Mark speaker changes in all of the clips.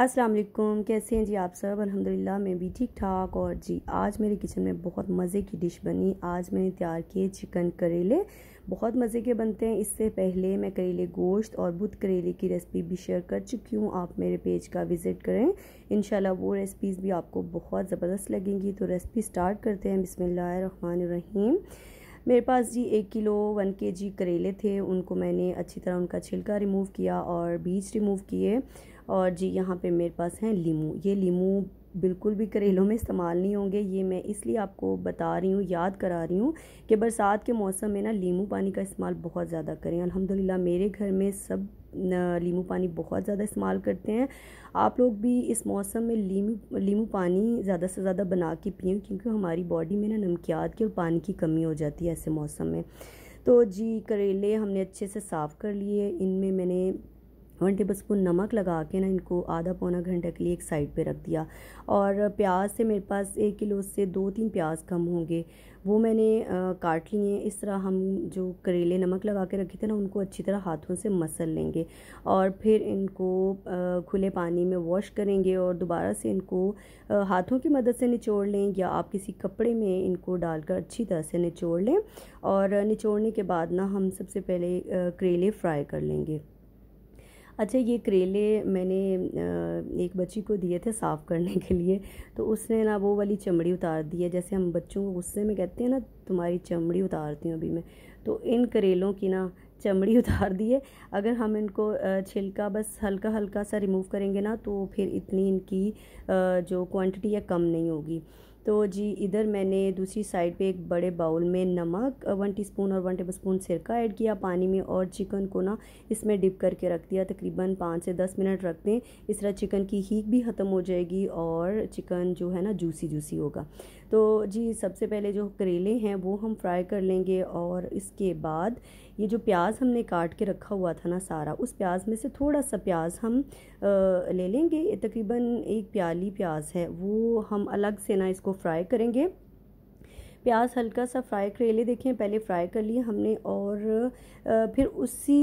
Speaker 1: अस्सलाम वालेकुम कैसे हैं जी आप सब अल्हम्दुलिल्लाह मैं भी ठीक ठाक और जी आज मेरे किचन में बहुत मज़े की डिश बनी आज मैंने तैयार किए चिकन करेले बहुत मज़े के बनते हैं इससे पहले मैं करेले गोश्त और बुध करेले की रेसिपी भी शेयर कर चुकी हूँ आप मेरे पेज का विज़िट करें इन वो रेसिपीज़ भी आपको बहुत ज़बरदस्त लगेंगी तो रेसिपी स्टार्ट करते हैं बिसमीम मेरे पास जी एक किलो वन के जी करेले थे उनको मैंने अच्छी तरह उनका छिलका रिमूव किया और बीज रिमूव किए और जी यहाँ पे मेरे पास हैं लीमू ये लीमू बिल्कुल भी करेलों में इस्तेमाल नहीं होंगे ये मैं इसलिए आपको बता रही हूँ याद करा रही हूँ कि बरसात के मौसम में ना लीमू पानी का इस्तेमाल बहुत ज़्यादा करें अल्हम्दुलिल्लाह मेरे घर में सब लीमू पानी बहुत ज़्यादा इस्तेमाल करते हैं आप लोग भी इस मौसम में लीमू लीमू पानी ज़्यादा से ज़्यादा बना के पिए क्योंकि हमारी बॉडी में ना नमकियात की और पानी की कमी हो जाती है ऐसे मौसम में तो जी करेले हमने अच्छे से साफ़ कर लिए इनमें मैंने वन टेबल स्पून नमक लगा के ना इनको आधा पौना घंटे के लिए एक साइड पे रख दिया और प्याज से मेरे पास एक किलो से दो तीन प्याज कम होंगे वो मैंने आ, काट लिए इस तरह हम जो करेले नमक लगा के रखे थे ना उनको अच्छी तरह हाथों से मसल लेंगे और फिर इनको आ, खुले पानी में वॉश करेंगे और दोबारा से इनको आ, हाथों की मदद से निचोड़ लें या आप किसी कपड़े में इनको डालकर अच्छी तरह से निचोड़ लें और निचोड़ने के बाद ना हम सबसे पहले करेले फ्राई कर लेंगे अच्छा ये करेले मैंने एक बच्ची को दिए थे साफ़ करने के लिए तो उसने ना वो वाली चमड़ी उतार दी है जैसे हम बच्चों को गुस्से में कहते हैं ना तुम्हारी चमड़ी उतारती हूँ अभी मैं तो इन करेलों की ना चमड़ी उतार दी है अगर हम इनको छिलका बस हल्का हल्का सा रिमूव करेंगे ना तो फिर इतनी इनकी जो क्वांटिटी है कम नहीं होगी तो जी इधर मैंने दूसरी साइड पे एक बड़े बाउल में नमक वन टीस्पून और वन टेबलस्पून सिरका ऐड किया पानी में और चिकन को ना इसमें डिप करके रख दिया तकरीबन पाँच से दस मिनट रख दें इस तरह चिकन की हीक भी ख़त्म हो जाएगी और चिकन जो है ना जूसी जूसी होगा तो जी सबसे पहले जो करेले हैं वो हम फ्राई कर लेंगे और इसके बाद ये जो प्याज हमने काट के रखा हुआ था ना सारा उस प्याज में से थोड़ा सा प्याज हम ले लेंगे तकरीबन एक प्याली प्याज है वो हम अलग से ना इसको फ्राई करेंगे प्याज हल्का सा फ्राई करेले देखें पहले फ्राई कर लिए हमने और फिर उसी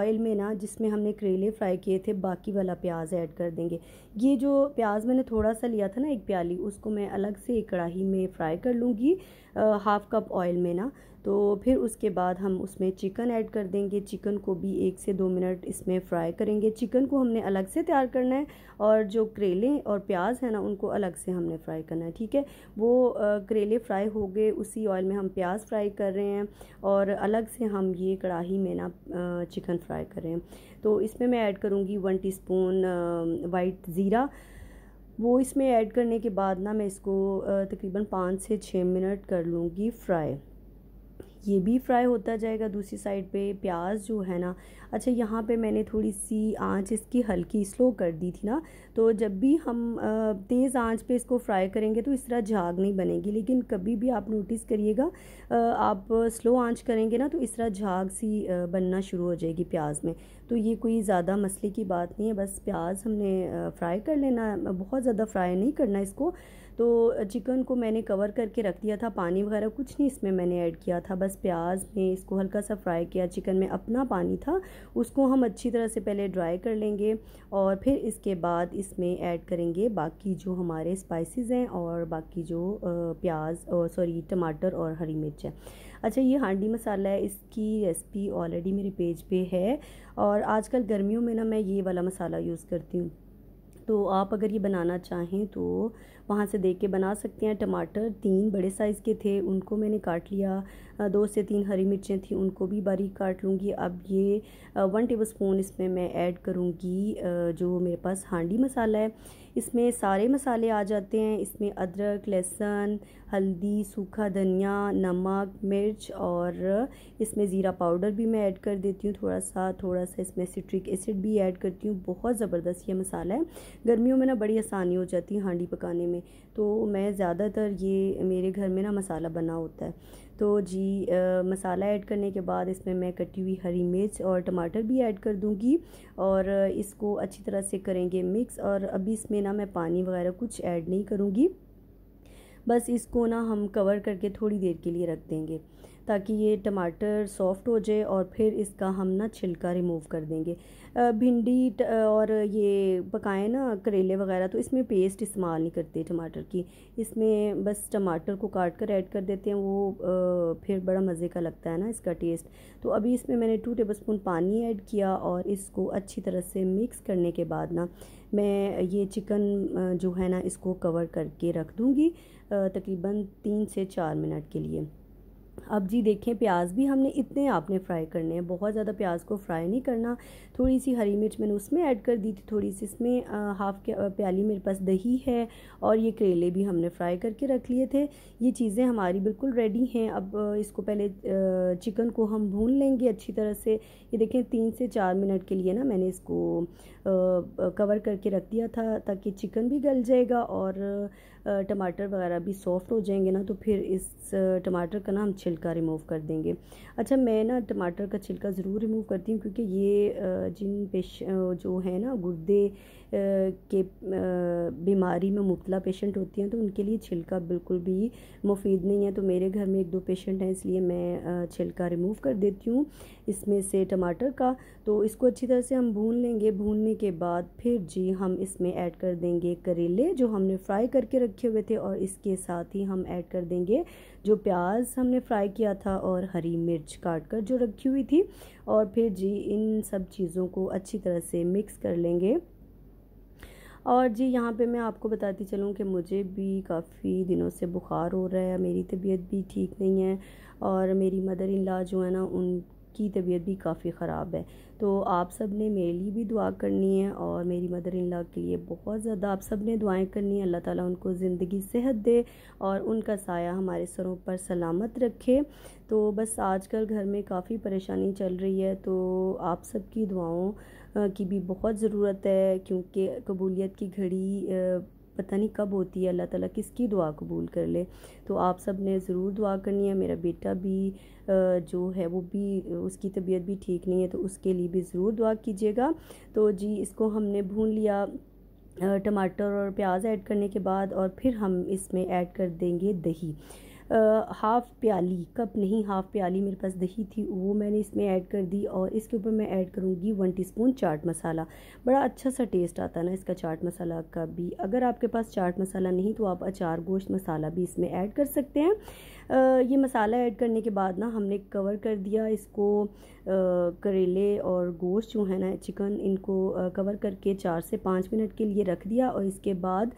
Speaker 1: ऑयल में ना जिसमें हमने करेले फ्राई किए थे बाकी वाला प्याज ऐड कर देंगे ये जो प्याज मैंने थोड़ा सा लिया था ना एक प्याली उसको मैं अलग से एक कढ़ाई में फ्राई कर लूँगी हाफ़ कप ऑयल में ना तो फिर उसके बाद हम उसमें चिकन ऐड कर देंगे चिकन को भी एक से दो मिनट इसमें फ्राई करेंगे चिकन को हमने अलग से तैयार करना है और जो करेले और प्याज है ना उनको अलग से हमने फ्राई करना है ठीक है वो करेले फ्राई हो गए उसी ऑयल में हम प्याज फ्राई कर रहे हैं और अलग से हम ये कढ़ाही में ना चिकन फ्राई कर रहे हैं तो इसमें मैं ऐड करूँगी वन टी स्पून वाइट ज़ीरा वो इसमें ऐड करने के बाद ना मैं इसको तकरीबन पाँच से छः मिनट कर लूँगी फ्राई ये भी फ्राई होता जाएगा दूसरी साइड पे प्याज जो है ना अच्छा यहाँ पे मैंने थोड़ी सी आंच इसकी हल्की स्लो कर दी थी ना तो जब भी हम तेज़ आंच पे इसको फ्राई करेंगे तो इस तरह झाग नहीं बनेगी लेकिन कभी भी आप नोटिस करिएगा आप स्लो आंच करेंगे ना तो इस तरह झाग सी बनना शुरू हो जाएगी प्याज में तो ये कोई ज़्यादा मसले की बात नहीं है बस प्याज हमने फ्राई कर लेना बहुत ज़्यादा फ्राई नहीं करना इसको तो चिकन को मैंने कवर करके रख दिया था पानी वगैरह कुछ नहीं इसमें मैंने ऐड किया था बस प्याज में इसको हल्का सा फ्राई किया चिकन में अपना पानी था उसको हम अच्छी तरह से पहले ड्राई कर लेंगे और फिर इसके बाद इसमें ऐड करेंगे बाकी जो हमारे स्पाइसेस हैं और बाकी जो प्याज और सॉरी टमाटर और हरी मिर्च है अच्छा ये हांडी मसाला है इसकी रेसिपी ऑलरेडी मेरे पेज पे है और आजकल गर्मियों में ना मैं ये वाला मसाला यूज़ करती हूँ तो आप अगर ये बनाना चाहें तो वहाँ से देख के बना सकते हैं टमाटर तीन बड़े साइज़ के थे उनको मैंने काट लिया दो से तीन हरी मिर्चें थी उनको भी बारीक काट लूँगी अब ये वन टेबल स्पून इसमें मैं ऐड करूँगी जो मेरे पास हांडी मसाला है इसमें सारे मसाले आ जाते हैं इसमें अदरक लहसुन हल्दी सूखा धनिया नमक मिर्च और इसमें ज़ीरा पाउडर भी मैं ऐड कर देती हूँ थोड़ा सा थोड़ा सा इसमें सिट्रिक एसिड भी ऐड करती हूँ बहुत ज़बरदस्त ये मसाला है गर्मियों में ना बड़ी आसानी हो जाती है हांडी पकाने में तो मैं ज़्यादातर ये मेरे घर में ना मसाला बना होता है तो जी आ, मसाला ऐड करने के बाद इसमें मैं कटी हुई हरी मिर्च और टमाटर भी ऐड कर दूँगी और इसको अच्छी तरह से करेंगे मिक्स और अभी इसमें ना मैं पानी वगैरह कुछ ऐड नहीं करूँगी बस इसको ना हम कवर करके थोड़ी देर के लिए रख देंगे ताकि ये टमाटर सॉफ्ट हो जाए और फिर इसका हम ना छिलका रिमूव कर देंगे भिंडी और ये पकाएं ना करेले वगैरह तो इसमें पेस्ट इस्तेमाल नहीं करते टमाटर की इसमें बस टमाटर को काट कर ऐड कर देते हैं वो फिर बड़ा मज़े का लगता है ना इसका टेस्ट तो अभी इसमें मैंने टू टेबलस्पून पानी ऐड किया और इसको अच्छी तरह से मिक्स करने के बाद ना मैं ये चिकन जो है ना इसको कवर करके रख दूँगी तकरीबन तीन से चार मिनट के लिए अब जी देखें प्याज भी हमने इतने आपने फ्राई करने हैं बहुत ज़्यादा प्याज को फ्राई नहीं करना थोड़ी सी हरी मिर्च मैंने उसमें ऐड कर दी थी थोड़ी सी इसमें हाफ़ प्याली मेरे पास दही है और ये करेले भी हमने फ्राई करके रख लिए थे ये चीज़ें हमारी बिल्कुल रेडी हैं अब इसको पहले चिकन को हम भून लेंगे अच्छी तरह से ये देखें तीन से चार मिनट के लिए ना मैंने इसको कवर करके रख दिया था ताकि चिकन भी गल जाएगा और टमाटर वगैरह भी सॉफ्ट हो जाएंगे ना तो फिर इस टमाटर का ना हम छिलका रिमूव कर देंगे अच्छा मैं ना टमाटर का छिलका ज़रूर रिमूव करती हूँ क्योंकि ये जिन पेश जो है ना गुर्दे के बीमारी में मुबला पेशेंट होती हैं तो उनके लिए छिलका बिल्कुल भी मुफीद नहीं है तो मेरे घर में एक दो पेशेंट हैं इसलिए मैं छिलका रिमूव कर देती हूँ इसमें से टमाटर का तो इसको अच्छी तरह से हम भून लेंगे भूनने के बाद फिर जी हम इसमें ऐड कर देंगे करेले जो हमने फ्राई करके रखे हुए थे और इसके साथ ही हम ऐड कर देंगे जो प्याज हमने फ्राई किया था और हरी मिर्च काट कर जो रखी हुई थी और फिर जी इन सब चीज़ों को अच्छी तरह से मिक्स कर लेंगे और जी यहाँ पे मैं आपको बताती चलूँ कि मुझे भी काफ़ी दिनों से बुखार हो रहा है मेरी तबीयत भी ठीक नहीं है और मेरी मदर इन लॉ जो है ना उन की तबीयत भी काफ़ी ख़राब है तो आप सब ने मेरे लिए भी दुआ करनी है और मेरी मदर इन लॉ के लिए बहुत ज़्यादा आप सब ने दुआएं करनी है अल्लाह ताला उनको ज़िंदगी सेहत दे और उनका साया हमारे सरों पर सलामत रखे तो बस आजकल घर में काफ़ी परेशानी चल रही है तो आप सब की दुआओं की भी बहुत ज़रूरत है क्योंकि कबूलियत की घड़ी पता नहीं कब होती है अल्लाह ताला किसकी दुआ कबूल कर ले तो आप सब ने ज़रूर दुआ करनी है मेरा बेटा भी जो है वो भी उसकी तबीयत भी ठीक नहीं है तो उसके लिए भी ज़रूर दुआ कीजिएगा तो जी इसको हमने भून लिया टमाटर और प्याज ऐड करने के बाद और फिर हम इसमें ऐड कर देंगे दही हाफ़ प्याली कप नहीं हाफ़ प्याली मेरे पास दही थी वो मैंने इसमें ऐड कर दी और इसके ऊपर मैं ऐड करूँगी वन टीस्पून चाट मसाला बड़ा अच्छा सा टेस्ट आता है ना इसका चाट मसाला का भी अगर आपके पास चाट मसाला नहीं तो आप अचार गोश्त मसाला भी इसमें ऐड कर सकते हैं ये मसाला ऐड करने के बाद ना हमने कवर कर दिया इसको करेले और गोश्त जो है ना चिकन इनको कवर करके चार से पाँच मिनट के लिए रख दिया और इसके बाद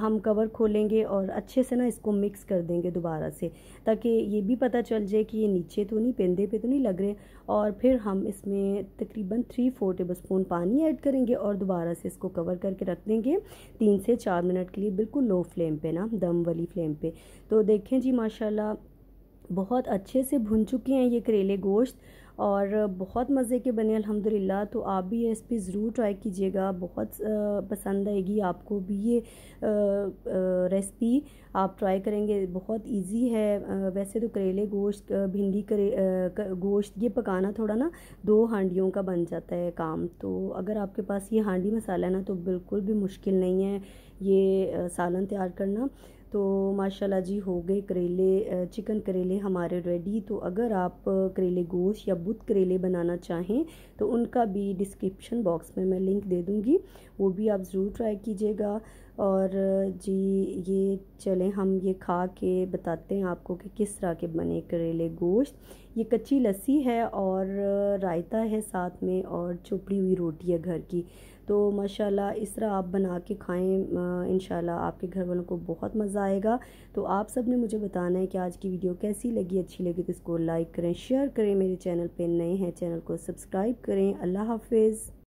Speaker 1: हम कवर खोलेंगे और अच्छे से ना इसको मिक्स कर देंगे दोबारा से ताकि ये भी पता चल जाए कि ये नीचे तो नहीं पेंदे पे तो नहीं लग रहे और फिर हम इसमें तकरीबन थ्री फोर टेबल स्पून पानी ऐड करेंगे और दोबारा से इसको कवर करके रख देंगे तीन से चार मिनट के लिए बिल्कुल लो फ्लेम पर ना दम वाली फ्लेम पर तो देखें जी माशा माशाल्लाह बहुत अच्छे से भुन चुके हैं ये करेले गोश्त और बहुत मज़े के बने अल्हम्दुलिल्लाह तो आप भी ये रेसिपी ज़रूर ट्राई कीजिएगा बहुत पसंद आएगी आपको भी ये रेसिपी आप ट्राई करेंगे बहुत इजी है वैसे तो करेले गोश्त भिंडी करे गोश्त ये पकाना थोड़ा ना दो हांडियों का बन जाता है काम तो अगर आपके पास ये हांडी मसाला है ना तो बिल्कुल भी मुश्किल नहीं है ये सालन तैयार करना तो माशाल्लाह जी हो गए करेले चिकन करेले हमारे रेडी तो अगर आप करेले गोश्त या बुध करेले बनाना चाहें तो उनका भी डिस्क्रिप्शन बॉक्स में मैं लिंक दे दूँगी वो भी आप ज़रूर ट्राई कीजिएगा और जी ये चलें हम ये खा के बताते हैं आपको कि किस तरह के बने करेले गोश्त ये कच्ची लस्सी है और रायता है साथ में और चुपड़ी हुई रोटी है घर की तो माशाल्लाह इस तरह आप बना के खाएं इन आपके घर वालों को बहुत मज़ा आएगा तो आप सब ने मुझे बताना है कि आज की वीडियो कैसी लगी अच्छी लगी तो इसको लाइक करें शेयर करें मेरे चैनल पे नए हैं चैनल को सब्सक्राइब करें अल्लाह हाफिज़